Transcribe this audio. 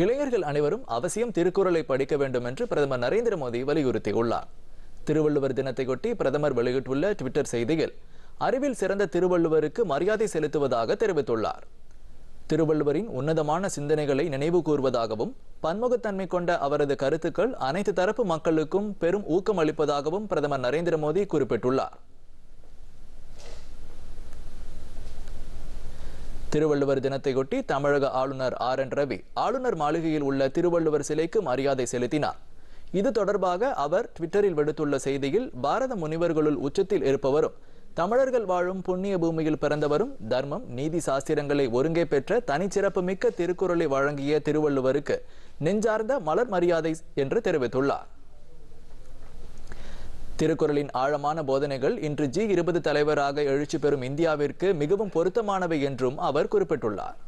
இளைஞர்கள் அனைவரும் அவசியம் திருக்குறளை படிக்க வேண்டும் என்று பிரதமர் நரேந்திர மோடி வலியுறுத்தியுள்ளார் திருவள்ளுவர் தினத்தையொட்டி பிரதமர் வெளியிட்டுள்ள ட்விட்டர் செய்தியில் அறிவில் சிறந்த திருவள்ளுவருக்கு மரியாதை செலுத்துவதாக தெரிவித்துள்ளார் திருவள்ளுவரின் உன்னதமான சிந்தனைகளை நினைவு கூறுவதாகவும் பன்முகத்தன்மை கொண்ட அவரது கருத்துக்கள் அனைத்து தரப்பு மக்களுக்கும் பெரும் ஊக்கம் அளிப்பதாகவும் பிரதமர் நரேந்திர மோடி குறிப்பிட்டுள்ளார் திருவள்ளுவர் தினத்தையொட்டி தமிழக ஆளுநர் ஆர் என் ரவி ஆளுநர் மாளிகையில் உள்ள திருவள்ளுவர் சிலைக்கு மரியாதை செலுத்தினார் இது தொடர்பாக அவர் ட்விட்டரில் விடுத்துள்ள செய்தியில் பாரத முனிவர்களுள் உச்சத்தில் இருப்பவரும் தமிழர்கள் வாழும் புண்ணிய பூமியில் பிறந்தவரும் தர்மம் நீதி சாஸ்திரங்களை ஒருங்கே பெற்ற தனிச்சிறப்பு மிக்க திருக்குறளை வழங்கிய திருவள்ளுவருக்கு நெஞ்சார்ந்த மலர் மரியாதை என்று தெரிவித்துள்ளார் திருக்குறளின் ஆழமான போதனைகள் இன்று ஜி இருபது தலைவராக எழுச்சி பெறும் இந்தியாவிற்கு மிகவும் பொருத்தமானவை என்றும் அவர் குறிப்பிட்டுள்ளார்